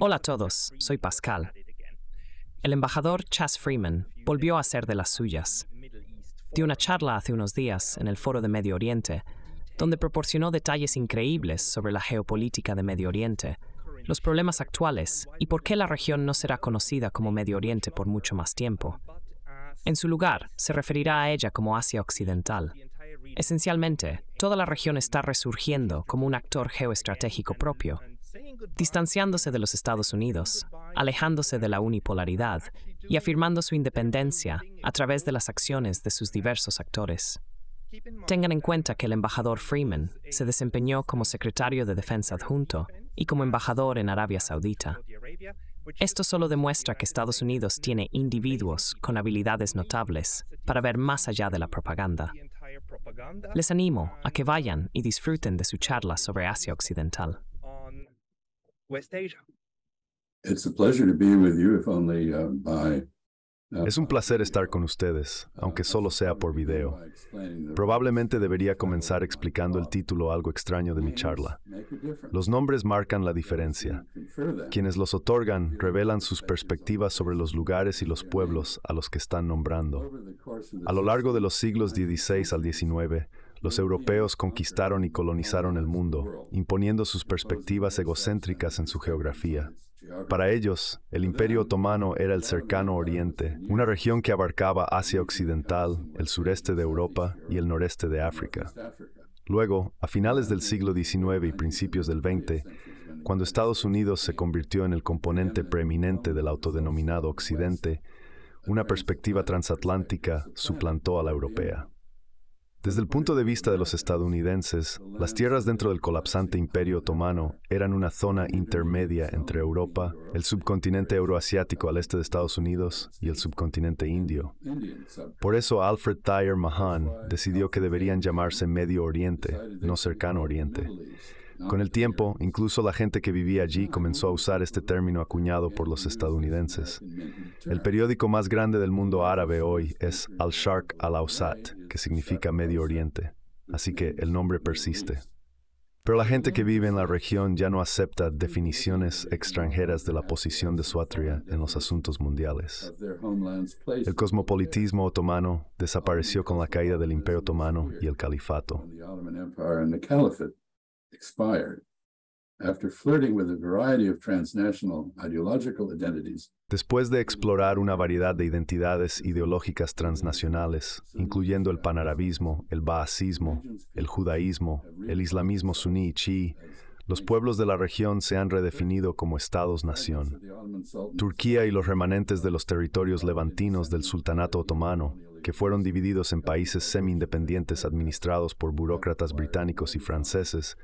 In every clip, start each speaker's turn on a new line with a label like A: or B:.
A: Hola a todos, soy Pascal. El embajador Chas Freeman volvió a ser de las suyas. Dio una charla hace unos días en el Foro de Medio Oriente, donde proporcionó detalles increíbles sobre la geopolítica de Medio Oriente, los problemas actuales y por qué la región no será conocida como Medio Oriente por mucho más tiempo. Uh, en su lugar, se referirá a ella como Asia Occidental. Esencialmente, toda la región está resurgiendo como un actor geoestratégico propio, distanciándose de los Estados Unidos, alejándose de la unipolaridad y afirmando su independencia a través de las acciones de sus diversos actores. Tengan en cuenta que el embajador Freeman se desempeñó como secretario de Defensa adjunto y como embajador en Arabia Saudita. Esto solo demuestra que Estados Unidos tiene individuos con habilidades notables para ver más allá de la propaganda. Les animo a que vayan y disfruten de su charla sobre Asia Occidental.
B: It's a pleasure to be with you, if only uh, by Ah. Es un placer estar con ustedes, aunque solo sea por video. Probablemente debería comenzar explicando el título algo extraño de mi charla. Los nombres marcan la diferencia. Quienes los otorgan revelan sus perspectivas sobre los lugares y los pueblos a los que están nombrando. A lo largo de los siglos XVI al XIX, los europeos conquistaron y colonizaron el mundo, imponiendo sus perspectivas egocéntricas en su geografía. Para ellos, el Imperio Otomano era el cercano Oriente, una región que abarcaba Asia Occidental, el sureste de Europa y el noreste de África. Luego, a finales del siglo XIX y principios del XX, cuando Estados Unidos se convirtió en el componente preeminente del autodenominado Occidente, una perspectiva transatlántica suplantó a la europea. Desde el punto de vista de los estadounidenses, las tierras dentro del colapsante imperio otomano eran una zona intermedia entre Europa, el subcontinente euroasiático al este de Estados Unidos y el subcontinente indio. Por eso Alfred Thayer Mahan decidió que deberían llamarse Medio Oriente, no Cercano Oriente. Con el tiempo, pues, incluso la gente que vivía allí comenzó a usar este término acuñado por los estadounidenses. El periódico más grande del mundo árabe hoy es Al-Sharq Al-Awsat, que significa Medio Oriente, así que el nombre persiste. Pero la gente que vive en la región ya no acepta definiciones extranjeras de la posición de su atria en los asuntos mundiales. El cosmopolitismo otomano desapareció con la caída del Imperio Otomano y el Califato. Después de explorar una variedad de identidades ideológicas transnacionales, incluyendo el panarabismo, el baasismo, el judaísmo, el islamismo suní y chií, los pueblos de la región se han redefinido como estados-nación. Turquía y los remanentes de los territorios levantinos del Sultanato Otomano que fueron divididos en países semi-independientes administrados por burócratas británicos y franceses,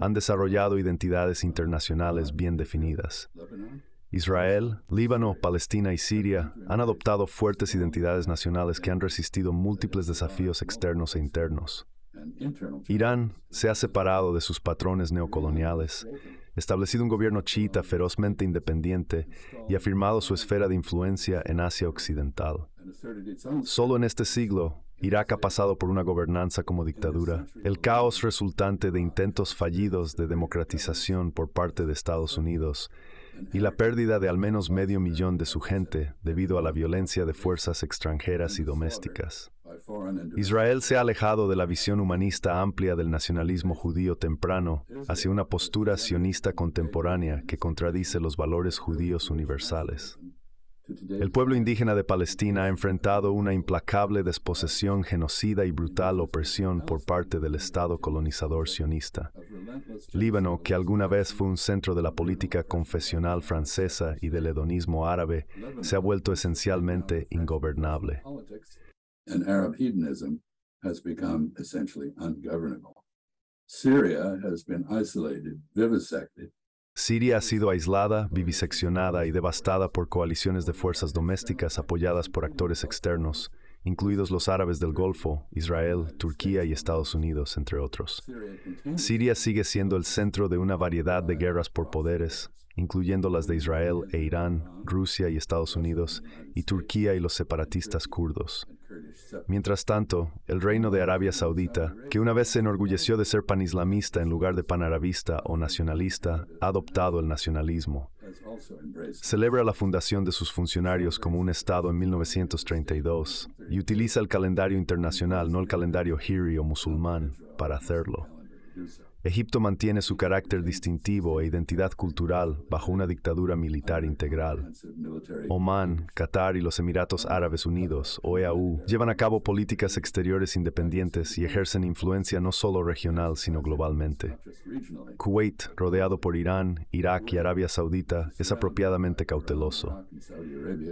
B: han desarrollado identidades internacionales bien definidas. Israel, Líbano, Palestina y Siria han adoptado fuertes identidades nacionales que han resistido múltiples desafíos externos e internos. Irán se ha separado de sus patrones neocoloniales establecido un gobierno chiita ferozmente independiente y afirmado su esfera de influencia en Asia Occidental. Solo en este siglo, Irak ha pasado por una gobernanza como dictadura, el caos resultante de intentos fallidos de democratización por parte de Estados Unidos y la pérdida de al menos medio millón de su gente debido a la violencia de fuerzas extranjeras y domésticas. Israel se ha alejado de la visión humanista amplia del nacionalismo judío temprano hacia una postura sionista contemporánea que contradice los valores judíos universales. El pueblo indígena de Palestina ha enfrentado una implacable desposesión genocida y brutal opresión por parte del Estado colonizador sionista, Líbano, que alguna vez fue un centro de la política confesional francesa y del hedonismo árabe, se ha vuelto esencialmente ingobernable. Siria ha sido aislada, viviseccionada y devastada por coaliciones de fuerzas domésticas apoyadas por actores externos incluidos los árabes del Golfo, Israel, Turquía y Estados Unidos, entre otros. Siria sigue siendo el centro de una variedad de guerras por poderes, incluyendo las de Israel e Irán, Rusia y Estados Unidos, y Turquía y los separatistas kurdos. Mientras tanto, el reino de Arabia Saudita, que una vez se enorgulleció de ser panislamista en lugar de panarabista o nacionalista, ha adoptado el nacionalismo Celebra la fundación de sus funcionarios como un Estado en 1932 y utiliza el calendario internacional, no el calendario hiri o musulmán, para hacerlo. Egipto mantiene su carácter distintivo e identidad cultural bajo una dictadura militar integral. Omán, Qatar y los Emiratos Árabes Unidos, o EAU, llevan a cabo políticas exteriores independientes y ejercen influencia no solo regional, sino globalmente. Kuwait, rodeado por Irán, Irak y Arabia Saudita, es apropiadamente cauteloso.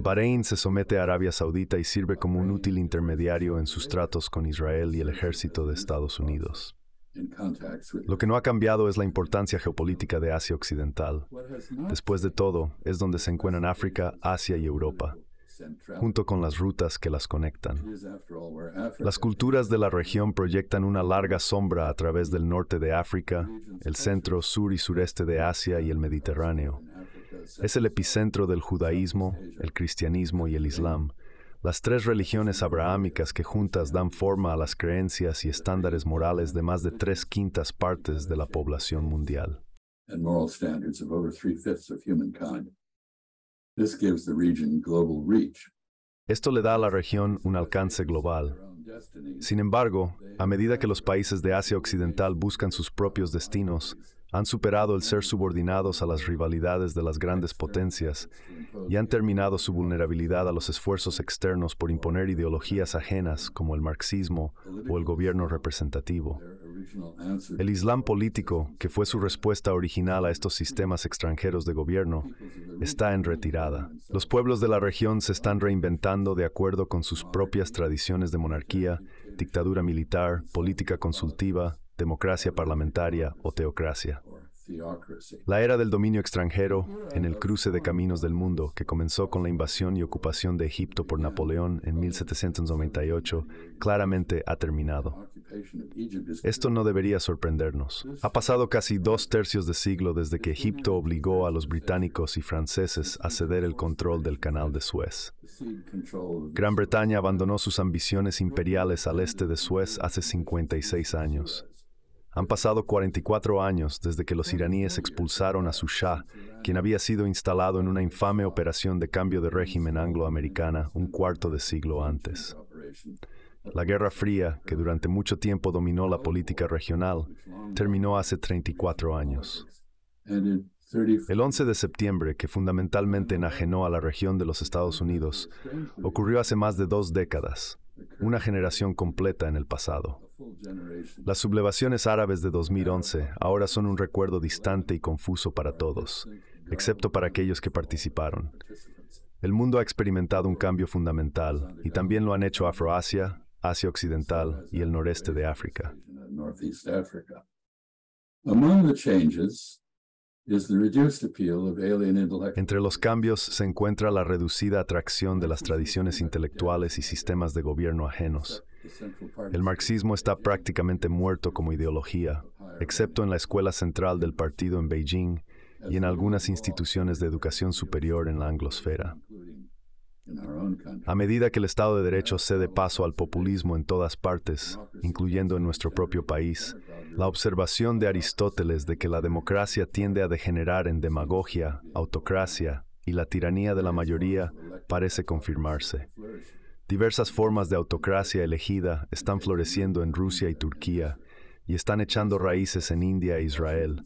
B: Bahrein se somete a Arabia Saudita y sirve como un útil intermediario en sus tratos con Israel y el ejército de Estados Unidos. Lo que no ha cambiado es la importancia geopolítica de Asia Occidental. Después de todo, es donde se encuentran África, Asia y Europa, junto con las rutas que las conectan. Las culturas de la región proyectan una larga sombra a través del norte de África, el centro, sur y sureste de Asia y el Mediterráneo. Es el epicentro del judaísmo, el cristianismo y el islam, las tres religiones abrahámicas que juntas dan forma a las creencias y estándares morales de más de tres quintas partes de la población mundial. Esto le da a la región un alcance global. Sin embargo, a medida que los países de Asia Occidental buscan sus propios destinos, han superado el ser subordinados a las rivalidades de las grandes potencias y han terminado su vulnerabilidad a los esfuerzos externos por imponer ideologías ajenas como el marxismo o el gobierno representativo. El Islam político, que fue su respuesta original a estos sistemas extranjeros de gobierno, está en retirada. Los pueblos de la región se están reinventando de acuerdo con sus propias tradiciones de monarquía, dictadura militar, política consultiva, democracia parlamentaria o teocracia. La era del dominio extranjero, en el cruce de caminos del mundo, que comenzó con la invasión y ocupación de Egipto por Napoleón en 1798, claramente ha terminado. Esto no debería sorprendernos. Ha pasado casi dos tercios de siglo desde que Egipto obligó a los británicos y franceses a ceder el control del Canal de Suez. Gran Bretaña abandonó sus ambiciones imperiales al este de Suez hace 56 años han pasado 44 años desde que los iraníes expulsaron a su shah, quien había sido instalado en una infame operación de cambio de régimen angloamericana un cuarto de siglo antes. La Guerra Fría, que durante mucho tiempo dominó la política regional, terminó hace 34 años. El 11 de septiembre, que fundamentalmente enajenó a la región de los Estados Unidos, ocurrió hace más de dos décadas, una generación completa en el pasado. Las sublevaciones árabes de 2011 ahora son un recuerdo distante y confuso para todos, excepto para aquellos que participaron. El mundo ha experimentado un cambio fundamental y también lo han hecho Afroasia, Asia Occidental y el noreste de África. Entre los cambios se encuentra la reducida atracción de las tradiciones intelectuales y sistemas de gobierno ajenos, el marxismo está prácticamente muerto como ideología, excepto en la escuela central del partido en Beijing y en algunas instituciones de educación superior en la anglosfera. A medida que el Estado de Derecho cede paso al populismo en todas partes, incluyendo en nuestro propio país, la observación de Aristóteles de que la democracia tiende a degenerar en demagogia, autocracia y la tiranía de la mayoría parece confirmarse. Diversas formas de autocracia elegida están floreciendo en Rusia y Turquía y están echando raíces en India e Israel.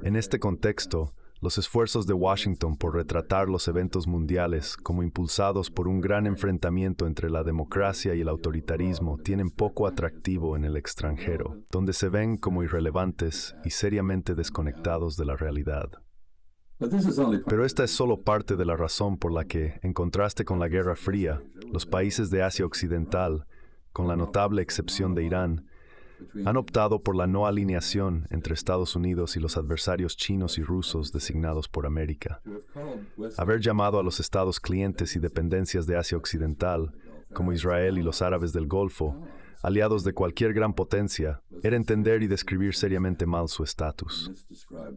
B: En este contexto, los esfuerzos de Washington por retratar los eventos mundiales como impulsados por un gran enfrentamiento entre la democracia y el autoritarismo tienen poco atractivo en el extranjero, donde se ven como irrelevantes y seriamente desconectados de la realidad. Pero esta es solo parte de la razón por la que, en contraste con la Guerra Fría, los países de Asia Occidental, con la notable excepción de Irán, han optado por la no alineación entre Estados Unidos y los adversarios chinos y rusos designados por América. Haber llamado a los estados clientes y dependencias de Asia Occidental, como Israel y los árabes del Golfo, aliados de cualquier gran potencia, era entender y describir seriamente mal su estatus.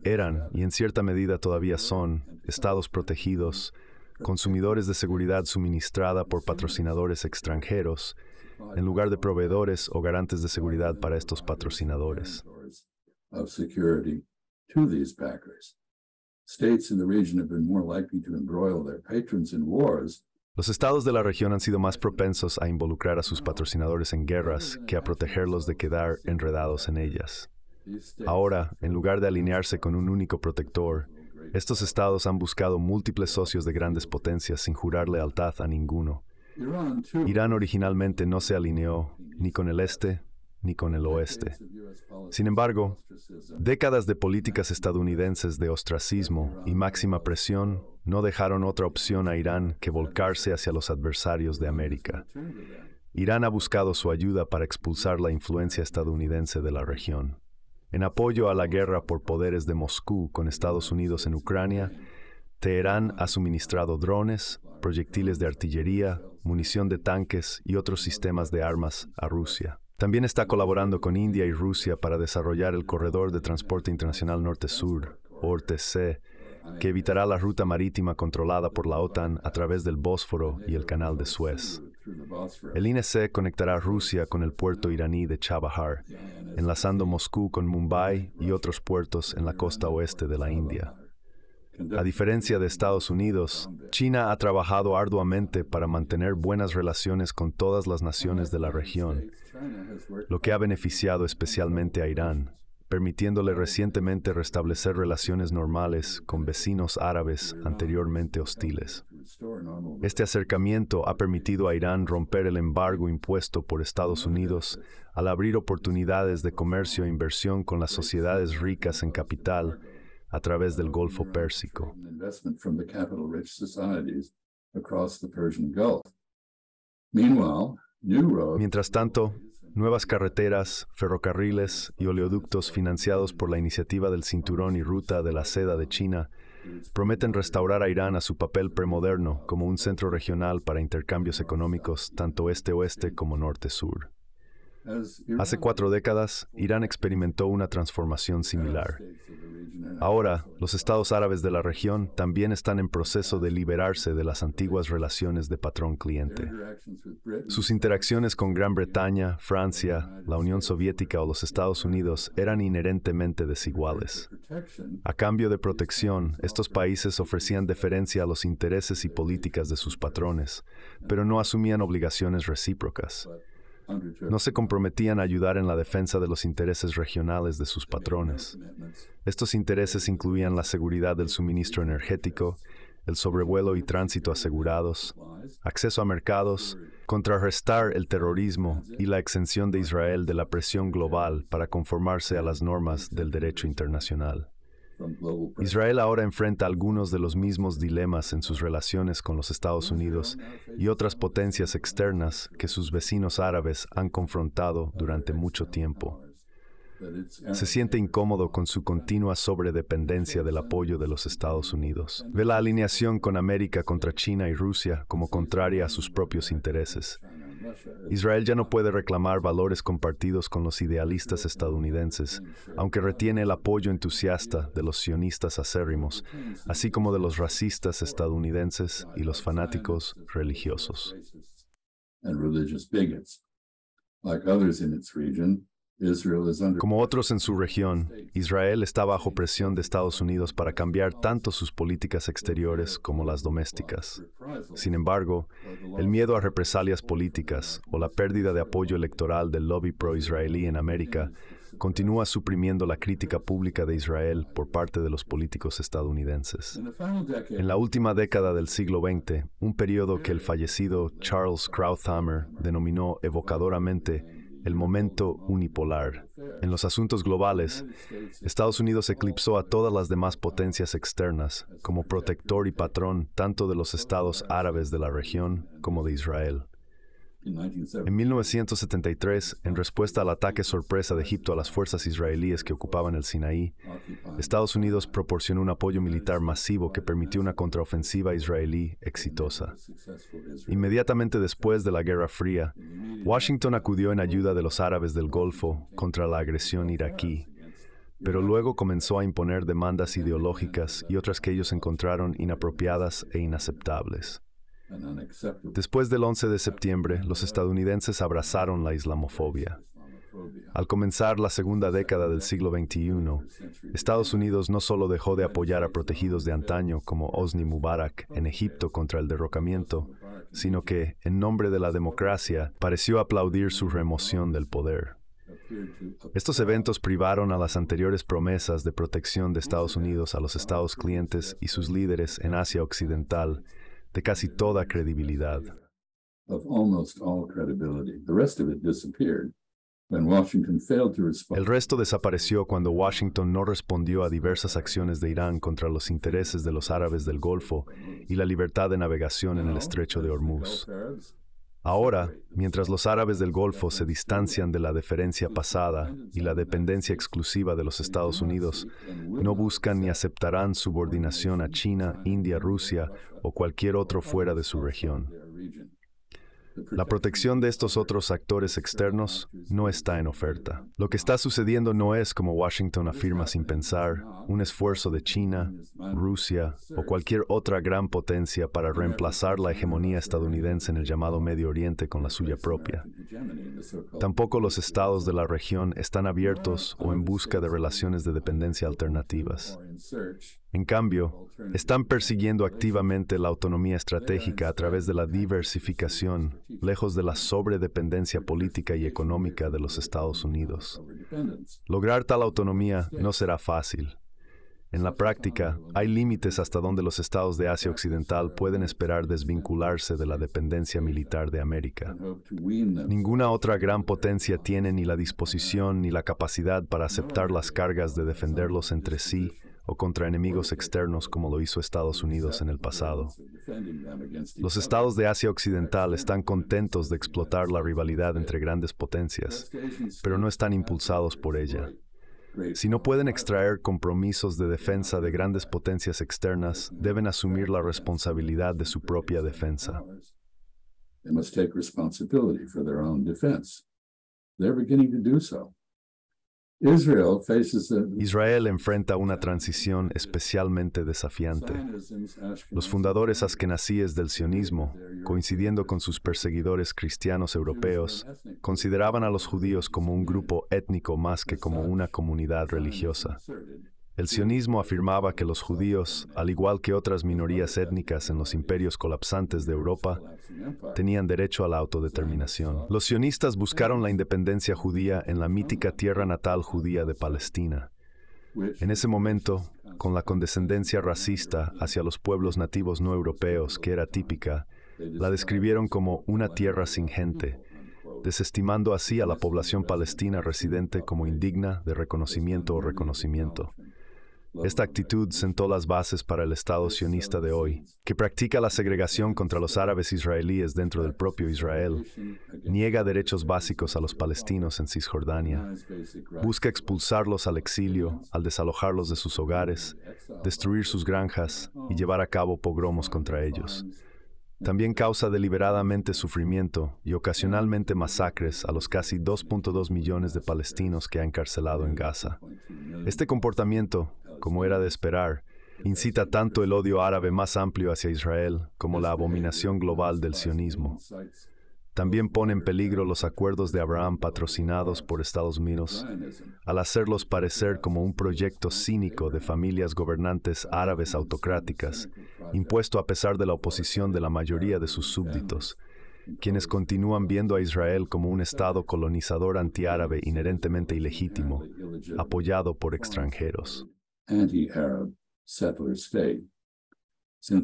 B: Eran, y en cierta medida todavía son, estados protegidos, consumidores de seguridad suministrada por patrocinadores extranjeros, en lugar de proveedores o garantes de seguridad para estos patrocinadores. Los estados de la región han sido más propensos a involucrar a sus patrocinadores en guerras que a protegerlos de quedar enredados en ellas. Ahora, en lugar de alinearse con un único protector, estos estados han buscado múltiples socios de grandes potencias sin jurar lealtad a ninguno. Irán originalmente no se alineó ni con el este ni con el oeste. Sin embargo, décadas de políticas estadounidenses de ostracismo y máxima presión no dejaron otra opción a Irán que volcarse hacia los adversarios de América. Irán ha buscado su ayuda para expulsar la influencia estadounidense de la región. En apoyo a la guerra por poderes de Moscú con Estados Unidos en Ucrania, Teherán ha suministrado drones, proyectiles de artillería, munición de tanques y otros sistemas de armas a Rusia. También está colaborando con India y Rusia para desarrollar el Corredor de Transporte Internacional Norte-Sur, ORTC, que evitará la ruta marítima controlada por la OTAN a través del Bósforo y el Canal de Suez. El INSE conectará Rusia con el puerto iraní de Chabahar enlazando Moscú con Mumbai y otros puertos en la costa oeste de la India. A diferencia de Estados Unidos, China ha trabajado arduamente para mantener buenas relaciones con todas las naciones de la región, lo que ha beneficiado especialmente a Irán, permitiéndole recientemente restablecer relaciones normales con vecinos árabes anteriormente hostiles. Este acercamiento ha permitido a Irán romper el embargo impuesto por Estados Unidos al abrir oportunidades de comercio e inversión con las sociedades ricas en capital a través del Golfo Pérsico. Mientras tanto, nuevas carreteras, ferrocarriles y oleoductos financiados por la iniciativa del Cinturón y Ruta de la Seda de China Prometen restaurar a Irán a su papel premoderno como un centro regional para intercambios económicos tanto este-oeste como norte-sur. Hace cuatro décadas, Irán experimentó una transformación similar. Ahora, los estados árabes de la región también están en proceso de liberarse de las antiguas relaciones de patrón cliente. Sus interacciones con Gran Bretaña, Francia, la Unión Soviética o los Estados Unidos eran inherentemente desiguales. A cambio de protección, estos países ofrecían deferencia a los intereses y políticas de sus patrones, pero no asumían obligaciones recíprocas. No se comprometían a ayudar en la defensa de los intereses regionales de sus patrones. Estos intereses incluían la seguridad del suministro energético, el sobrevuelo y tránsito asegurados, acceso a mercados, contrarrestar el terrorismo y la exención de Israel de la presión global para conformarse a las normas del derecho internacional. Israel ahora enfrenta algunos de los mismos dilemas en sus relaciones con los Estados Unidos y otras potencias externas que sus vecinos árabes han confrontado durante mucho tiempo. Se siente incómodo con su continua sobredependencia del apoyo de los Estados Unidos. Ve la alineación con América contra China y Rusia como contraria a sus propios intereses Israel ya no puede reclamar valores compartidos con los idealistas estadounidenses, aunque retiene el apoyo entusiasta de los sionistas acérrimos, así como de los racistas estadounidenses y los fanáticos religiosos. Like others como otros en su región, Israel está bajo presión de Estados Unidos para cambiar tanto sus políticas exteriores como las domésticas. Sin embargo, el miedo a represalias políticas o la pérdida de apoyo electoral del lobby pro-israelí en América continúa suprimiendo la crítica pública de Israel por parte de los políticos estadounidenses. En la última década del siglo XX, un periodo que el fallecido Charles Krauthammer denominó evocadoramente el momento unipolar. En los asuntos globales, Estados Unidos eclipsó a todas las demás potencias externas como protector y patrón tanto de los estados árabes de la región como de Israel.
C: En
B: 1973, en respuesta al ataque sorpresa de Egipto a las fuerzas israelíes que ocupaban el Sinaí, Estados Unidos proporcionó un apoyo militar masivo que permitió una contraofensiva israelí exitosa. Inmediatamente después de la Guerra Fría, Washington acudió en ayuda de los árabes del Golfo contra la agresión iraquí pero luego comenzó a imponer demandas ideológicas y otras que ellos encontraron inapropiadas e inaceptables. Después del 11 de septiembre, los estadounidenses abrazaron la islamofobia. Al comenzar la segunda década del siglo XXI, Estados Unidos no solo dejó de apoyar a protegidos de antaño como Osni Mubarak en Egipto contra el derrocamiento, sino que, en nombre de la democracia, pareció aplaudir su remoción del poder. Estos eventos privaron a las anteriores promesas de protección de Estados Unidos a los estados clientes y sus líderes en Asia Occidental de casi toda credibilidad. El resto desapareció cuando Washington no respondió a diversas acciones de Irán contra los intereses de los árabes del Golfo y la libertad de navegación en el estrecho de Hormuz. Ahora, mientras los árabes del Golfo se distancian de la deferencia pasada y la dependencia exclusiva de los Estados Unidos, no buscan ni aceptarán subordinación a China, India, Rusia o cualquier otro fuera de su región. La protección de estos otros actores externos no está en oferta. Lo que está sucediendo no es, como Washington afirma sin pensar, un esfuerzo de China, Rusia o cualquier otra gran potencia para reemplazar la hegemonía estadounidense en el llamado Medio Oriente con la suya propia. Tampoco los estados de la región están abiertos o en busca de relaciones de dependencia alternativas. En cambio, están persiguiendo activamente la autonomía estratégica a través de la diversificación, lejos de la sobredependencia política y económica de los Estados Unidos. Lograr tal autonomía no será fácil. En la práctica, hay límites hasta donde los estados de Asia Occidental pueden esperar desvincularse de la dependencia militar de América.
C: Ninguna
B: otra gran potencia tiene ni la disposición ni la capacidad para aceptar las cargas de defenderlos entre sí contra enemigos externos como lo hizo Estados Unidos en el pasado. Los estados de Asia Occidental están contentos de explotar la rivalidad entre grandes potencias, pero no están impulsados por ella. Si no pueden extraer compromisos de defensa de grandes potencias externas, deben asumir la responsabilidad de su propia defensa. Israel enfrenta una transición especialmente desafiante. Los fundadores askenazíes del sionismo, coincidiendo con sus perseguidores cristianos europeos, consideraban a los judíos como un grupo étnico más que como una comunidad religiosa. El sionismo afirmaba que los judíos, al igual que otras minorías étnicas en los imperios colapsantes de Europa, tenían derecho a la autodeterminación. Los sionistas buscaron la independencia judía en la mítica tierra natal judía de Palestina. En ese momento, con la condescendencia racista hacia los pueblos nativos no europeos que era típica, la describieron como una tierra sin gente, desestimando así a la población palestina residente como indigna de reconocimiento o reconocimiento. Esta actitud sentó las bases para el Estado sionista de hoy, que practica la segregación contra los árabes israelíes dentro del propio Israel, niega derechos básicos a los palestinos en Cisjordania, busca expulsarlos al exilio al desalojarlos de sus hogares, destruir sus granjas y llevar a cabo pogromos contra ellos. También causa deliberadamente sufrimiento y ocasionalmente masacres a los casi 2.2 millones de palestinos que ha encarcelado en Gaza. Este comportamiento, como era de esperar, incita tanto el odio árabe más amplio hacia Israel como la abominación global del sionismo. También pone en peligro los acuerdos de Abraham patrocinados por Estados Unidos, al hacerlos parecer como un proyecto cínico de familias gobernantes árabes autocráticas, impuesto a pesar de la oposición de la mayoría de sus súbditos, quienes continúan viendo a Israel como un Estado colonizador antiárabe inherentemente ilegítimo, apoyado por extranjeros anti Arab settler state. Desde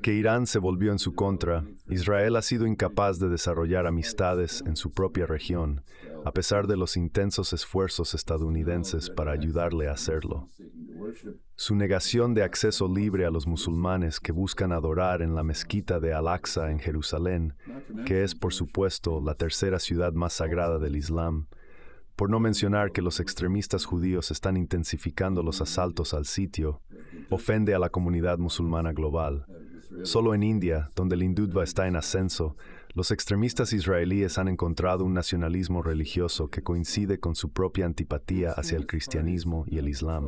B: que Irán se volvió en su contra, Israel ha sido incapaz de desarrollar amistades en su propia región, a pesar de los intensos esfuerzos estadounidenses para ayudarle a hacerlo. Su negación de acceso libre a los musulmanes que buscan adorar en la mezquita de Al-Aqsa en Jerusalén, que es por supuesto la tercera ciudad más sagrada del Islam, por no mencionar que los extremistas judíos están intensificando los asaltos al sitio, ofende a la comunidad musulmana global. Solo en India, donde el hindutva está en ascenso, los extremistas israelíes han encontrado un nacionalismo religioso que coincide con su propia antipatía hacia el cristianismo y el islam.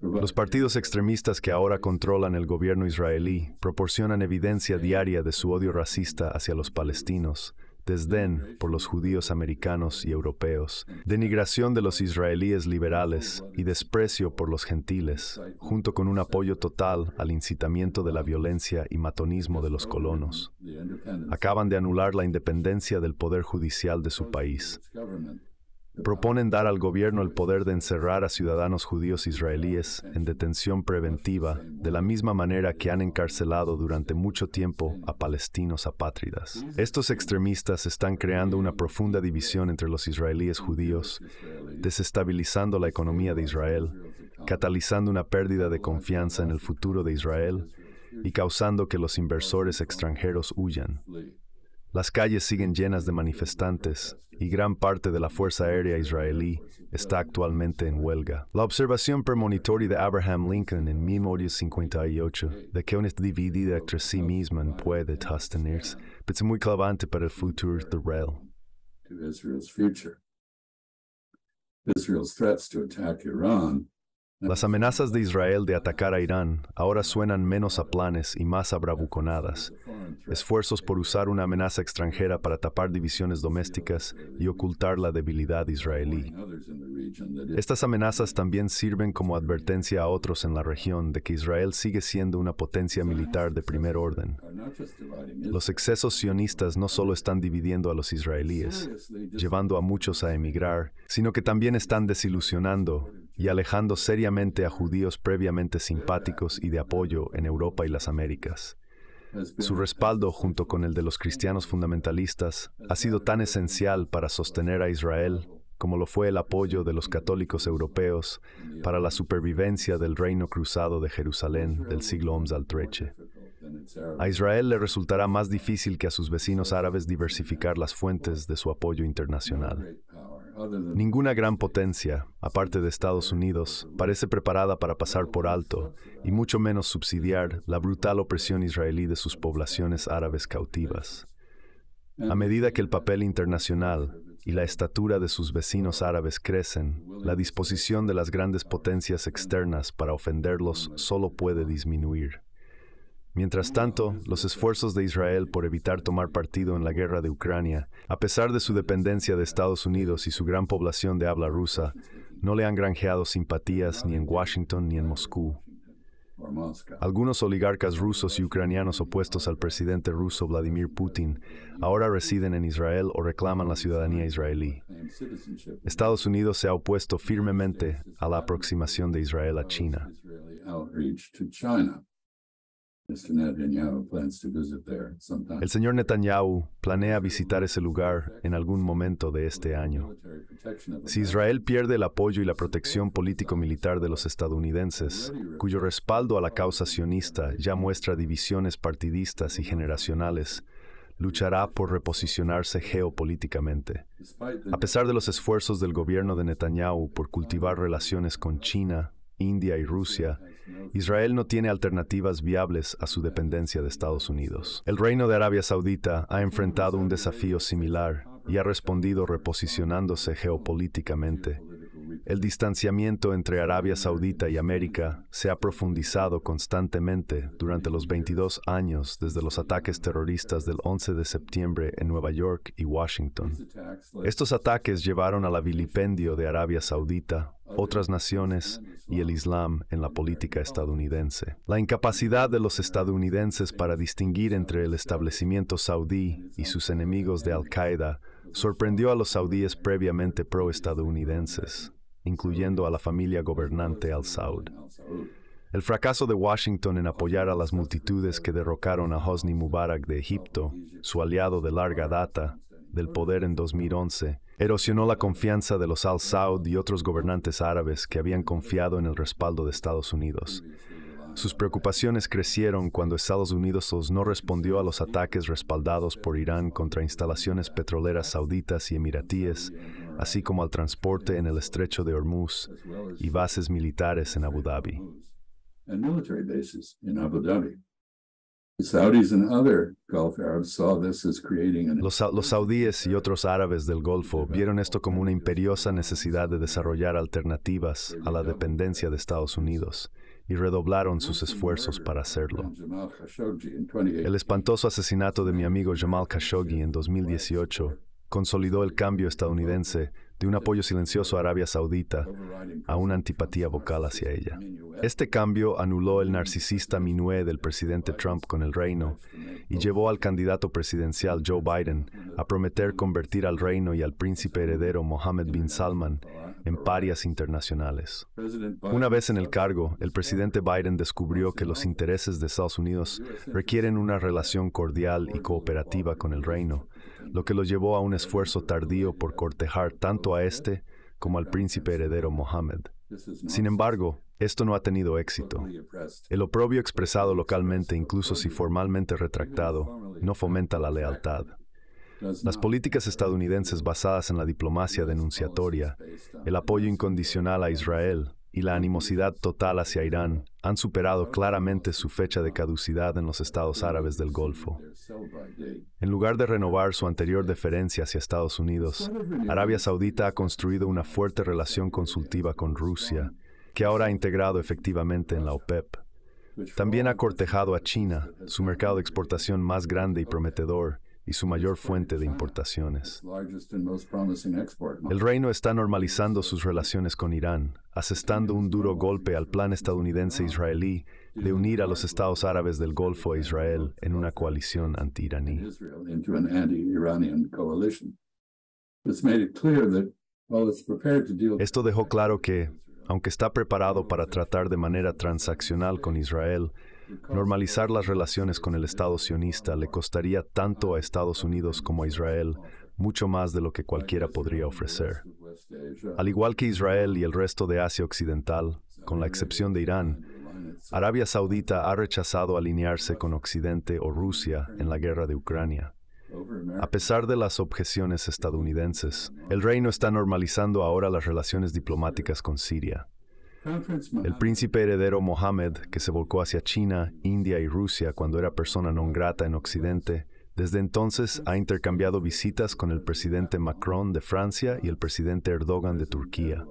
B: Los partidos extremistas que ahora controlan el gobierno israelí proporcionan evidencia diaria de su odio racista hacia los palestinos, desdén por los judíos americanos y europeos, denigración de los israelíes liberales y desprecio por los gentiles, junto con un apoyo total al incitamiento de la violencia y matonismo de los colonos. Acaban de anular la independencia del poder judicial de su país proponen dar al gobierno el poder de encerrar a ciudadanos judíos israelíes en detención preventiva de la misma manera que han encarcelado durante mucho tiempo a palestinos apátridas. Estos extremistas están creando una profunda división entre los israelíes judíos, desestabilizando la economía de Israel, catalizando una pérdida de confianza en el futuro de Israel y causando que los inversores extranjeros huyan. Las calles siguen llenas de manifestantes y gran parte de la Fuerza Aérea israelí está actualmente en huelga. La observación premonitoria de Abraham Lincoln en 1858 de que una dividida entre sí misma no puede sostenerse es muy clavante para el futuro de Israel. Israel's threats to attack
C: Iran
B: las amenazas de Israel de atacar a Irán ahora suenan menos a planes y más a bravuconadas, esfuerzos por usar una amenaza extranjera para tapar divisiones domésticas y ocultar la debilidad israelí. Estas amenazas también sirven como advertencia a otros en la región de que Israel sigue siendo una potencia militar de primer orden. Los excesos sionistas no solo están dividiendo a los israelíes, llevando a muchos a emigrar, sino que también están desilusionando y alejando seriamente a judíos previamente simpáticos y de apoyo en Europa y las Américas. Su respaldo, junto con el de los cristianos fundamentalistas, ha sido tan esencial para sostener a Israel como lo fue el apoyo de los católicos europeos para la supervivencia del reino cruzado de Jerusalén del siglo XI al treche A Israel le resultará más difícil que a sus vecinos árabes diversificar las fuentes de su apoyo internacional. Ninguna gran potencia, aparte de Estados Unidos, parece preparada para pasar por alto, y mucho menos subsidiar, la brutal opresión israelí de sus poblaciones árabes cautivas. A medida que el papel internacional y la estatura de sus vecinos árabes crecen, la disposición de las grandes potencias externas para ofenderlos solo puede disminuir. Mientras tanto, los esfuerzos de Israel por evitar tomar partido en la guerra de Ucrania, a pesar de su dependencia de Estados Unidos y su gran población de habla rusa, no le han granjeado simpatías ni en Washington ni en Moscú. Algunos oligarcas rusos y ucranianos opuestos al presidente ruso Vladimir Putin ahora residen en Israel o reclaman la ciudadanía israelí. Estados Unidos se ha opuesto firmemente a la aproximación de Israel a China. El señor Netanyahu planea visitar ese lugar en algún momento de este año. Si Israel pierde el apoyo y la protección político-militar de los estadounidenses, cuyo respaldo a la causa sionista ya muestra divisiones partidistas y generacionales, luchará por reposicionarse geopolíticamente. A pesar de los esfuerzos del gobierno de Netanyahu por cultivar relaciones con China, India y Rusia, Israel no tiene alternativas viables a su dependencia de Estados Unidos. El Reino de Arabia Saudita ha enfrentado un desafío similar y ha respondido reposicionándose geopolíticamente el distanciamiento entre Arabia Saudita y América se ha profundizado constantemente durante los 22 años desde los ataques terroristas del 11 de septiembre en Nueva York y Washington. Estos ataques llevaron a la vilipendio de Arabia Saudita, otras naciones y el Islam en la política estadounidense. La incapacidad de los estadounidenses para distinguir entre el establecimiento saudí y sus enemigos de Al-Qaeda sorprendió a los saudíes previamente pro-estadounidenses incluyendo a la familia gobernante al-Saud. El fracaso de Washington en apoyar a las multitudes que derrocaron a Hosni Mubarak de Egipto, su aliado de larga data, del poder en 2011, erosionó la confianza de los al-Saud y otros gobernantes árabes que habían confiado en el respaldo de Estados Unidos. Sus preocupaciones crecieron cuando Estados Unidos no respondió a los ataques respaldados por Irán contra instalaciones petroleras sauditas y emiratíes así como al transporte en el estrecho de Hormuz y bases militares en Abu Dhabi. Los, saudíes y otros árabes del Golfo vieron esto como una imperiosa necesidad de desarrollar alternativas a la dependencia de Estados Unidos y redoblaron sus esfuerzos para hacerlo. El espantoso asesinato de mi amigo Jamal Khashoggi en 2018 consolidó el cambio estadounidense de un apoyo silencioso a Arabia Saudita a una antipatía vocal hacia ella. Este cambio anuló el narcisista minué del presidente Trump con el reino y llevó al candidato presidencial Joe Biden a prometer convertir al reino y al príncipe heredero Mohammed bin Salman en parias internacionales. Una vez en el cargo, el presidente Biden descubrió que los intereses de Estados Unidos requieren una relación cordial y cooperativa con el reino lo que lo llevó a un esfuerzo tardío por cortejar tanto a este como al príncipe heredero Mohammed. Sin embargo, esto no ha tenido éxito. El oprobio expresado localmente, incluso si formalmente retractado, no fomenta la lealtad. Las políticas estadounidenses basadas en la diplomacia denunciatoria, el apoyo incondicional a Israel, y la animosidad total hacia Irán han superado claramente su fecha de caducidad en los estados árabes del Golfo. En lugar de renovar su anterior deferencia hacia Estados Unidos, Arabia Saudita ha construido una fuerte relación consultiva con Rusia, que ahora ha integrado efectivamente en la OPEP. También ha cortejado a China, su mercado de exportación más grande y prometedor, y su mayor fuente de importaciones. El reino está normalizando sus relaciones con Irán, asestando un duro golpe al plan estadounidense-israelí de unir a los estados árabes del Golfo a Israel en una coalición anti-iraní. Esto dejó claro que, aunque está preparado para tratar de manera transaccional con Israel, Normalizar las relaciones con el Estado sionista le costaría tanto a Estados Unidos como a Israel mucho más de lo que cualquiera podría ofrecer. Al igual que Israel y el resto de Asia Occidental, con la excepción de Irán, Arabia Saudita ha rechazado alinearse con Occidente o Rusia en la guerra de Ucrania. A pesar de las objeciones estadounidenses, el reino está normalizando ahora las relaciones diplomáticas con Siria.
C: El
B: príncipe heredero Mohammed, que se volcó hacia China, India y Rusia cuando era persona non grata en Occidente, desde entonces ha intercambiado visitas con el presidente Macron de Francia y el presidente Erdogan de Turquía.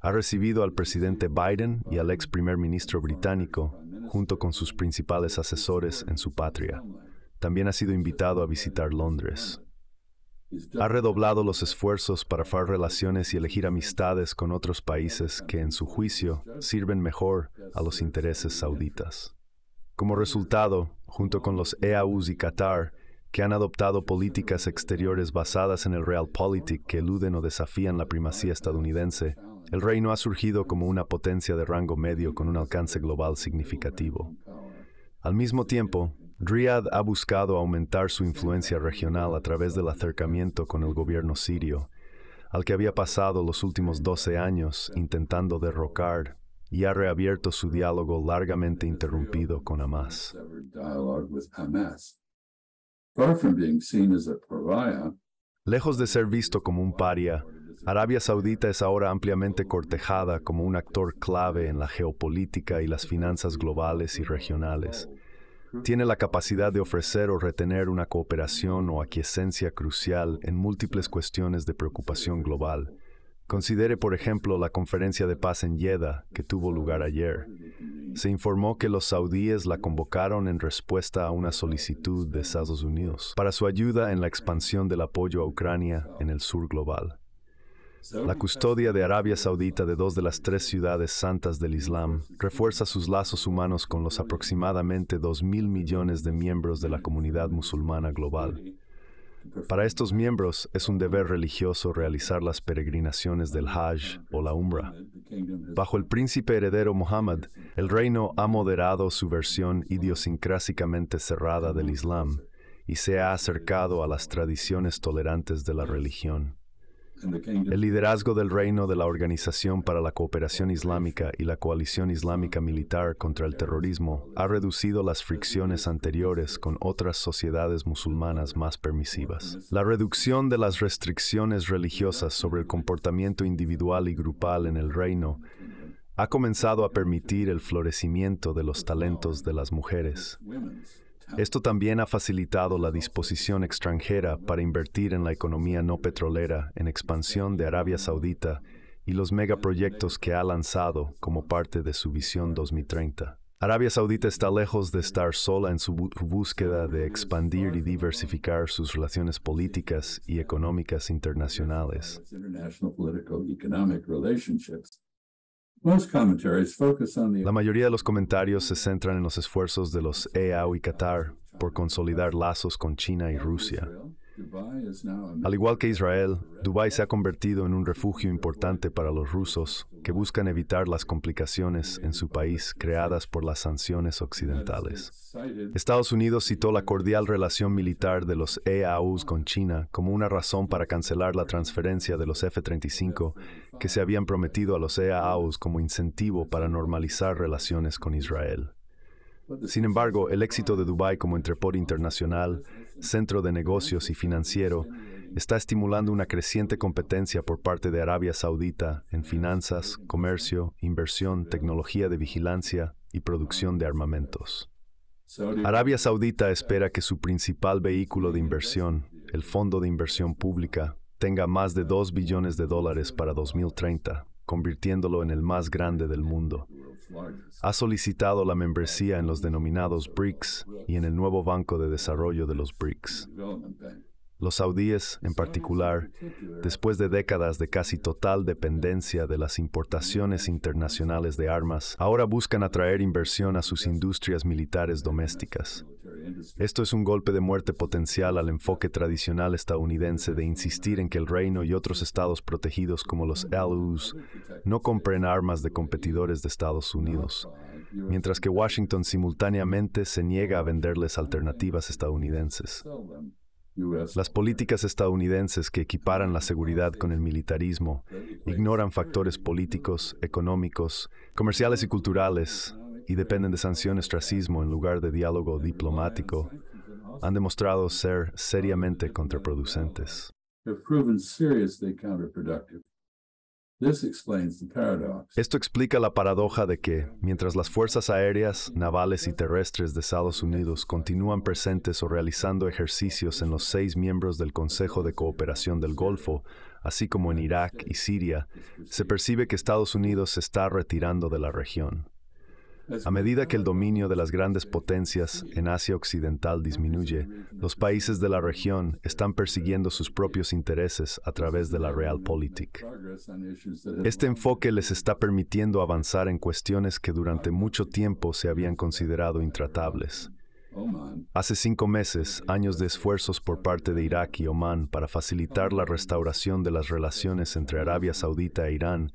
B: Ha recibido al presidente Biden y al ex primer ministro británico, junto con sus principales asesores en su patria. También ha sido invitado a visitar Londres. Ha redoblado los esfuerzos para far relaciones y elegir amistades con otros países que, en su juicio, sirven mejor a los intereses sauditas. Como resultado, junto con los EAUs y Qatar, que han adoptado políticas exteriores basadas en el realpolitik que eluden o desafían la primacía estadounidense, el reino ha surgido como una potencia de rango medio con un alcance global significativo. Al mismo tiempo, Riyadh ha buscado aumentar su influencia regional a través del acercamiento con el gobierno sirio, al que había pasado los últimos 12 años intentando derrocar y ha reabierto su diálogo largamente interrumpido con Hamas. Lejos de ser visto como un paria, Arabia Saudita es ahora ampliamente cortejada como un actor clave en la geopolítica y las finanzas globales y regionales tiene la capacidad de ofrecer o retener una cooperación o aquiescencia crucial en múltiples cuestiones de preocupación global. Considere, por ejemplo, la conferencia de paz en Yeda que tuvo lugar ayer. Se informó que los saudíes la convocaron en respuesta a una solicitud de Estados Unidos para su ayuda en la expansión del apoyo a Ucrania en el sur global. La custodia de Arabia Saudita de dos de las tres ciudades santas del Islam refuerza sus lazos humanos con los aproximadamente 2.000 millones de miembros de la comunidad musulmana global. Para estos miembros es un deber religioso realizar las peregrinaciones del Hajj o la Umra. Bajo el príncipe heredero Muhammad, el reino ha moderado su versión idiosincrásicamente cerrada del Islam y se ha acercado a las tradiciones tolerantes de la religión. El liderazgo del reino de la Organización para la Cooperación Islámica y la Coalición Islámica Militar contra el Terrorismo ha reducido las fricciones anteriores con otras sociedades musulmanas más permisivas. La reducción de las restricciones religiosas sobre el comportamiento individual y grupal en el reino ha comenzado a permitir el florecimiento de los talentos de las mujeres. Esto también ha facilitado la disposición extranjera para invertir en la economía no petrolera, en expansión de Arabia Saudita y los megaproyectos que ha lanzado como parte de su visión 2030. Arabia Saudita está lejos de estar sola en su búsqueda de expandir y diversificar sus relaciones políticas y económicas internacionales. La mayoría de los comentarios se centran en los esfuerzos de los EAU y Qatar por consolidar lazos con China y Rusia. Al igual que Israel, Dubái se ha convertido en un refugio importante para los rusos que buscan evitar las complicaciones en su país creadas por las sanciones occidentales. Estados Unidos citó la cordial relación militar de los EAUs con China como una razón para cancelar la transferencia de los F-35 que se habían prometido a los EAUs como incentivo para normalizar relaciones con Israel. Sin embargo, el éxito de Dubái como entrepor internacional centro de negocios y financiero, está estimulando una creciente competencia por parte de Arabia Saudita en finanzas, comercio, inversión, tecnología de vigilancia y producción de armamentos. Arabia Saudita espera que su principal vehículo de inversión, el Fondo de Inversión Pública, tenga más de 2 billones de dólares para 2030, convirtiéndolo en el más grande del mundo ha solicitado la membresía en los denominados BRICS y en el nuevo Banco de Desarrollo de los BRICS. Los saudíes, en particular, después de décadas de casi total dependencia de las importaciones internacionales de armas, ahora buscan atraer inversión a sus industrias militares domésticas. Esto es un golpe de muerte potencial al enfoque tradicional estadounidense de insistir en que el reino y otros estados protegidos como los LUs no compren armas de competidores de Estados Unidos, mientras que Washington simultáneamente se niega a venderles alternativas estadounidenses. Las políticas estadounidenses que equiparan la seguridad con el militarismo ignoran factores políticos, económicos, comerciales y culturales y dependen de sanciones racismo en lugar de diálogo diplomático han demostrado ser seriamente contraproducentes. Esto explica la paradoja de que, mientras las fuerzas aéreas, navales y terrestres de Estados Unidos continúan presentes o realizando ejercicios en los seis miembros del Consejo de Cooperación del Golfo, así como en Irak y Siria, se percibe que Estados Unidos se está retirando de la región. A medida que el dominio de las grandes potencias en Asia Occidental disminuye, los países de la región están persiguiendo sus propios intereses a través de la realpolitik. Este enfoque les está permitiendo avanzar en cuestiones que durante mucho tiempo se habían considerado intratables. Hace cinco meses, años de esfuerzos por parte de Irak y Omán para facilitar la restauración de las relaciones entre Arabia Saudita e Irán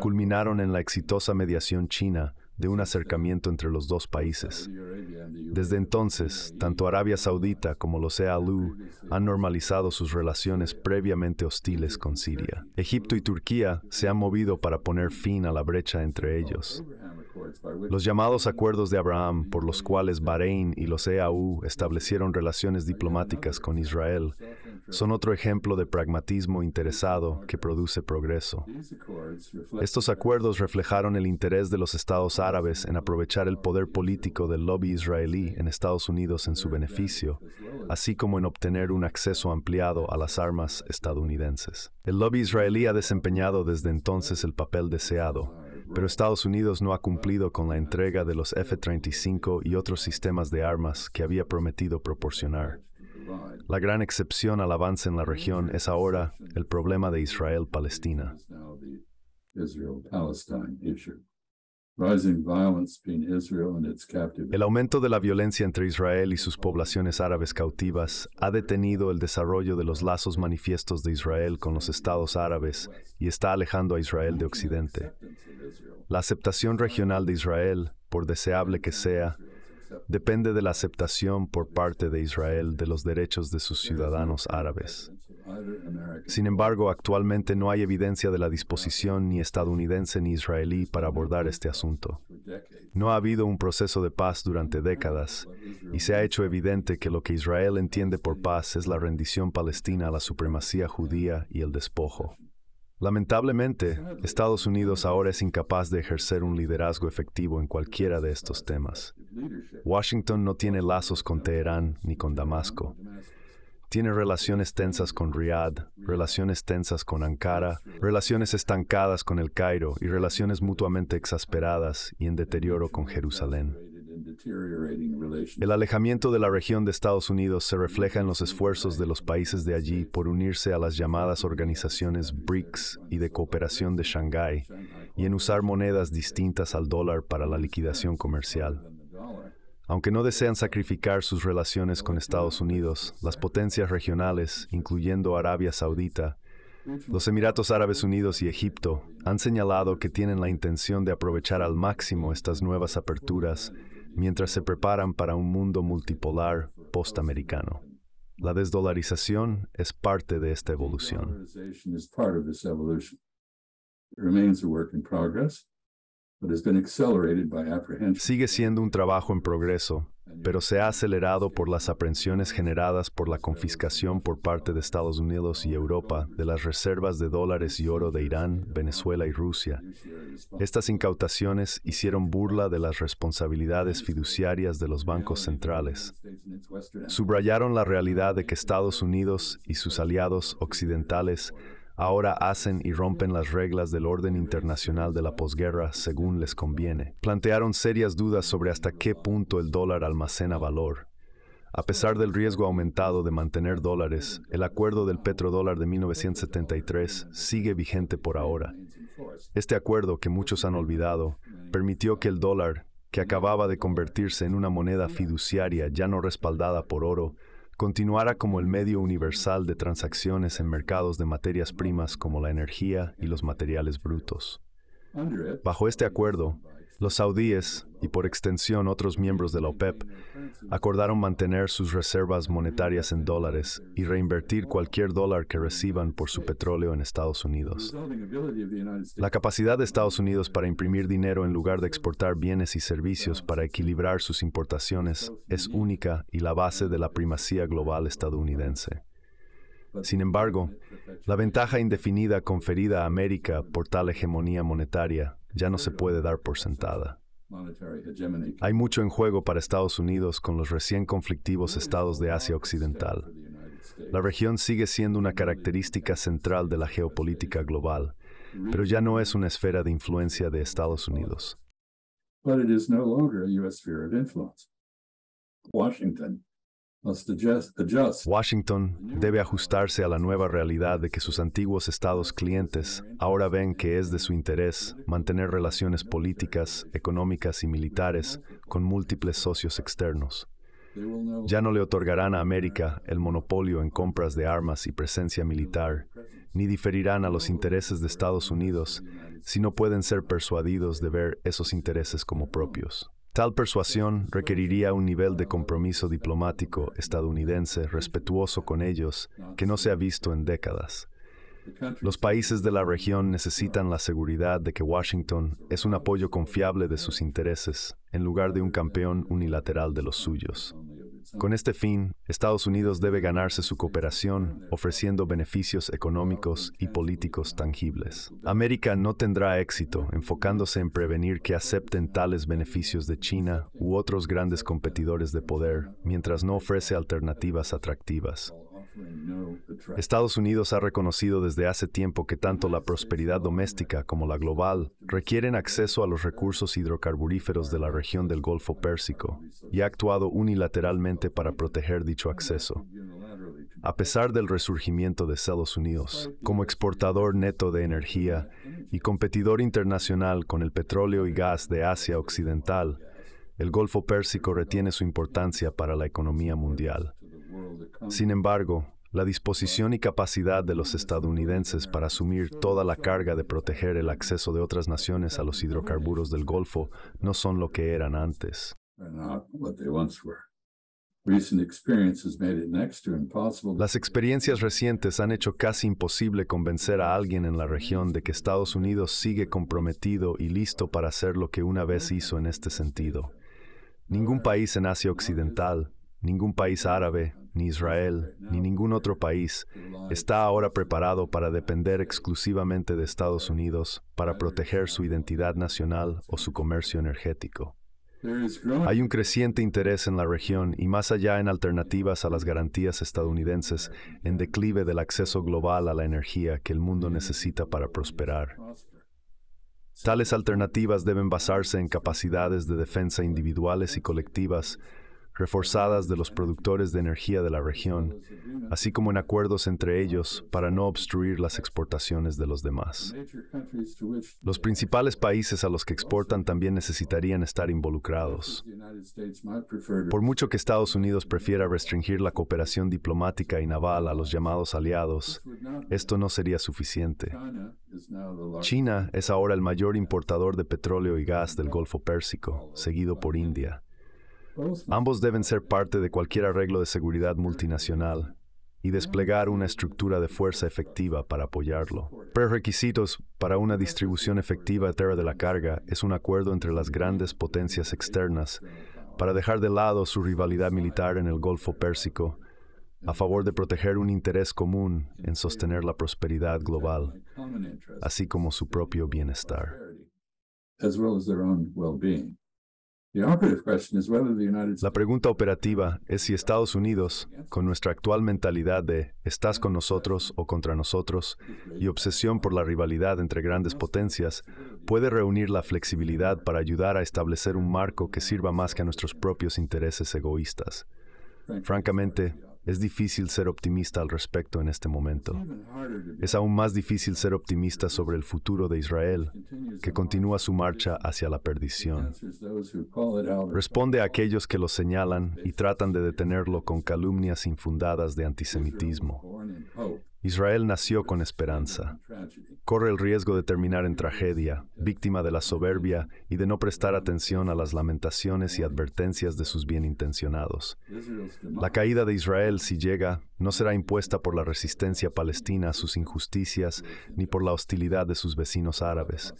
B: culminaron en la exitosa mediación china de un acercamiento entre los dos países. Desde entonces, tanto Arabia Saudita como los EALU han normalizado sus relaciones previamente hostiles con Siria. Egipto y Turquía se han movido para poner fin a la brecha entre ellos. Los llamados acuerdos de Abraham, por los cuales Bahrein y los EAU establecieron relaciones diplomáticas con Israel, son otro ejemplo de pragmatismo interesado que produce progreso. Estos acuerdos reflejaron el interés de los estados árabes en aprovechar el poder político del lobby israelí en Estados Unidos en su beneficio, así como en obtener un acceso ampliado a las armas estadounidenses. El lobby israelí ha desempeñado desde entonces el papel deseado pero Estados Unidos no ha cumplido con la entrega de los F-35 y otros sistemas de armas que había prometido proporcionar. La gran excepción al avance en la región es ahora el problema de Israel-Palestina. El aumento de la violencia entre Israel y sus poblaciones árabes cautivas ha detenido el desarrollo de los lazos manifiestos de Israel con los estados árabes y está alejando a Israel de Occidente. La aceptación regional de Israel, por deseable que sea, depende de la aceptación por parte de Israel de los derechos de sus ciudadanos árabes. Sin embargo, actualmente no hay evidencia de la disposición ni estadounidense ni israelí para abordar este asunto. No ha habido un proceso de paz durante décadas y se ha hecho evidente que lo que Israel entiende por paz es la rendición palestina a la supremacía judía y el despojo. Lamentablemente, Estados Unidos ahora es incapaz de ejercer un liderazgo efectivo en cualquiera de estos temas. Washington no tiene lazos con Teherán ni con Damasco, tiene relaciones tensas con Riyadh, relaciones tensas con Ankara, relaciones estancadas con el Cairo y relaciones mutuamente exasperadas y en deterioro con Jerusalén. El alejamiento de la región de Estados Unidos se refleja en los esfuerzos de los países de allí por unirse a las llamadas organizaciones BRICS y de cooperación de Shanghái y en usar monedas distintas al dólar para la liquidación comercial. Aunque no desean sacrificar sus relaciones con Estados Unidos, las potencias regionales, incluyendo Arabia Saudita, los Emiratos Árabes Unidos y Egipto han señalado que tienen la intención de aprovechar al máximo estas nuevas aperturas mientras se preparan para un mundo multipolar postamericano. La desdolarización es parte de esta evolución. Sigue siendo un trabajo en progreso, pero se ha acelerado por las aprensiones generadas por la confiscación por parte de Estados Unidos y Europa de las reservas de dólares y oro de Irán, Venezuela y Rusia. Estas incautaciones hicieron burla de las responsabilidades fiduciarias de los bancos centrales. Subrayaron la realidad de que Estados Unidos y sus aliados occidentales ahora hacen y rompen las reglas del orden internacional de la posguerra según les conviene. Plantearon serias dudas sobre hasta qué punto el dólar almacena valor. A pesar del riesgo aumentado de mantener dólares, el acuerdo del petrodólar de 1973 sigue vigente por ahora. Este acuerdo, que muchos han olvidado, permitió que el dólar, que acababa de convertirse en una moneda fiduciaria ya no respaldada por oro, continuará como el medio universal de transacciones en mercados de materias primas como la energía y los materiales brutos. Bajo este acuerdo, los saudíes, y por extensión otros miembros de la OPEP, acordaron mantener sus reservas monetarias en dólares y reinvertir cualquier dólar que reciban por su petróleo en Estados Unidos. La capacidad de Estados Unidos para imprimir dinero en lugar de exportar bienes y servicios para equilibrar sus importaciones es única y la base de la primacía global estadounidense. Sin embargo, la ventaja indefinida conferida a América por tal hegemonía monetaria ya no se puede dar por sentada. Hay mucho en juego para Estados Unidos con los recién conflictivos estados de Asia Occidental. La región sigue siendo una característica central de la geopolítica global, pero ya no es una esfera de influencia de Estados Unidos.
C: Washington
B: Washington debe ajustarse a la nueva realidad de que sus antiguos estados clientes ahora ven que es de su interés mantener relaciones políticas, económicas y militares con múltiples socios externos. Ya no le otorgarán a América el monopolio en compras de armas y presencia militar, ni diferirán a los intereses de Estados Unidos si no pueden ser persuadidos de ver esos intereses como propios. Tal persuasión requeriría un nivel de compromiso diplomático estadounidense respetuoso con ellos que no se ha visto en décadas. Los países de la región necesitan la seguridad de que Washington es un apoyo confiable de sus intereses en lugar de un campeón unilateral de los suyos. Con este fin, Estados Unidos debe ganarse su cooperación ofreciendo beneficios económicos y políticos tangibles. América no tendrá éxito enfocándose en prevenir que acepten tales beneficios de China u otros grandes competidores de poder mientras no ofrece alternativas atractivas Estados Unidos ha reconocido desde hace tiempo que tanto la prosperidad doméstica como la global requieren acceso a los recursos hidrocarburíferos de la región del Golfo Pérsico y ha actuado unilateralmente para proteger dicho acceso. A pesar del resurgimiento de Estados Unidos como exportador neto de energía y competidor internacional con el petróleo y gas de Asia Occidental, el Golfo Pérsico retiene su importancia para la economía mundial. Sin embargo, la disposición y capacidad de los estadounidenses para asumir toda la carga de proteger el acceso de otras naciones a los hidrocarburos del Golfo no son lo que eran antes. Las experiencias recientes han hecho casi imposible convencer a alguien en la región de que Estados Unidos sigue comprometido y listo para hacer lo que una vez hizo en este sentido. Ningún país en Asia Occidental, Ningún país árabe, ni Israel, ni ningún otro país está ahora preparado para depender exclusivamente de Estados Unidos para proteger su identidad nacional o su comercio energético. Hay un creciente interés en la región y más allá en alternativas a las garantías estadounidenses en declive del acceso global a la energía que el mundo necesita para prosperar. Tales alternativas deben basarse en capacidades de defensa individuales y colectivas reforzadas de los productores de energía de la región, así como en acuerdos entre ellos para no obstruir las exportaciones de los demás. Los principales países a los que exportan también necesitarían estar involucrados. Por mucho que Estados Unidos prefiera restringir la cooperación diplomática y naval a los llamados aliados, esto no sería suficiente. China es ahora el mayor importador de petróleo y gas del Golfo Pérsico, seguido por India. Ambos deben ser parte de cualquier arreglo de seguridad multinacional y desplegar una estructura de fuerza efectiva para apoyarlo. Prerequisitos para una distribución efectiva de la carga es un acuerdo entre las grandes potencias externas para dejar de lado su rivalidad militar en el Golfo Pérsico a favor de proteger un interés común en sostener la prosperidad global, así como su propio bienestar. La pregunta operativa es si Estados Unidos, con nuestra actual mentalidad de estás con nosotros o contra nosotros y obsesión por la rivalidad entre grandes potencias, puede reunir la flexibilidad para ayudar a establecer un marco que sirva más que a nuestros propios intereses egoístas. Francamente, es difícil ser optimista al respecto en este momento. Es aún más difícil ser optimista sobre el futuro de Israel, que continúa su marcha hacia la perdición. Responde a aquellos que lo señalan y tratan de detenerlo con calumnias infundadas de antisemitismo. Israel nació con esperanza. Corre el riesgo de terminar en tragedia, víctima de la soberbia y de no prestar atención a las lamentaciones y advertencias de sus bienintencionados. La caída de Israel, si llega, no será impuesta por la resistencia palestina a sus injusticias ni por la hostilidad de sus vecinos árabes.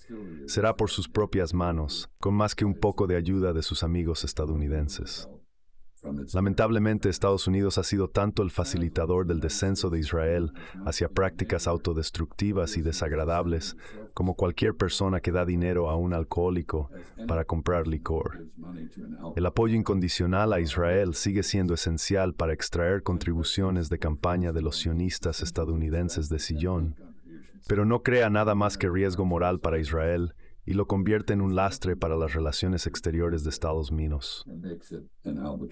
B: Será por sus propias manos, con más que un poco de ayuda de sus amigos estadounidenses. Lamentablemente, Estados Unidos ha sido tanto el ah, facilitador del descenso de Israel hacia prácticas autodestructivas y desagradables como cualquier persona que da dinero a un alcohólico para comprar licor. El apoyo incondicional a Israel sigue siendo esencial para extraer contribuciones de campaña de los sionistas estadounidenses de Sillón. Pero no crea nada más que riesgo moral para Israel y lo convierte en un lastre para las relaciones exteriores de Estados Unidos.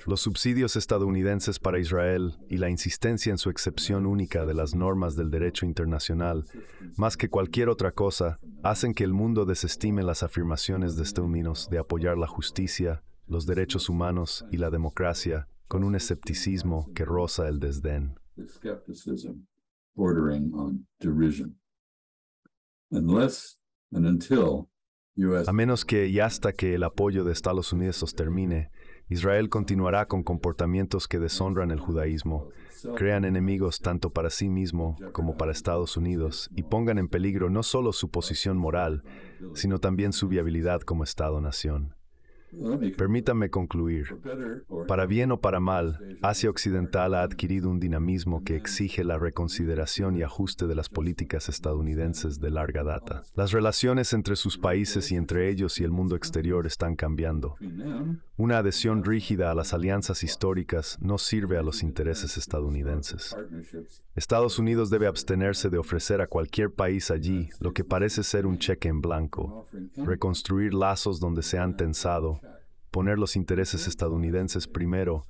B: Los subsidios estadounidenses para Israel y la insistencia en su excepción única de las normas del derecho internacional, más que cualquier otra cosa, hacen que el mundo desestime las afirmaciones de Estados Unidos de apoyar la justicia, los derechos humanos y la democracia con un escepticismo que roza el desdén. A menos que y hasta que el apoyo de Estados Unidos termine, Israel continuará con comportamientos que deshonran el judaísmo, crean enemigos tanto para sí mismo como para Estados Unidos y pongan en peligro no solo su posición moral, sino también su viabilidad como Estado-nación. Permítame concluir. Para bien o para mal, Asia Occidental ha adquirido un dinamismo que exige la reconsideración y ajuste de las políticas estadounidenses de larga data. Las relaciones entre sus países y entre ellos y el mundo exterior están cambiando. Una adhesión rígida a las alianzas históricas no sirve a los intereses estadounidenses. Estados Unidos debe abstenerse de ofrecer a cualquier país allí lo que parece ser un cheque en blanco, reconstruir lazos donde se han tensado, poner los intereses estadounidenses primero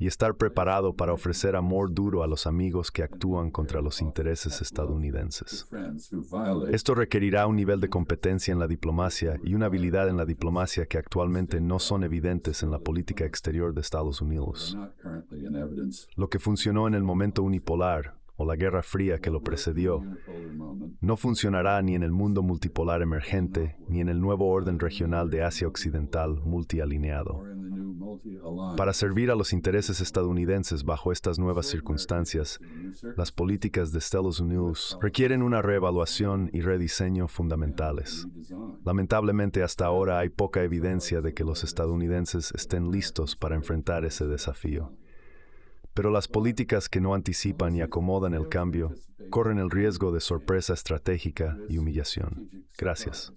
B: y estar preparado para ofrecer amor duro a los amigos que actúan contra los intereses estadounidenses. Esto requerirá un nivel de competencia en la diplomacia y una habilidad en la diplomacia que actualmente no son evidentes en la política exterior de Estados Unidos. Lo que funcionó en el momento unipolar o la Guerra Fría que lo precedió, no funcionará ni en el mundo multipolar emergente, ni en el nuevo orden regional de Asia Occidental multialineado. Para servir a los intereses estadounidenses bajo estas nuevas circunstancias, las políticas de Estados Unidos requieren una reevaluación y rediseño fundamentales. Lamentablemente hasta ahora hay poca evidencia de que los estadounidenses estén listos para enfrentar ese desafío. Pero las políticas que no anticipan y acomodan el cambio corren el riesgo de sorpresa estratégica y humillación. Gracias.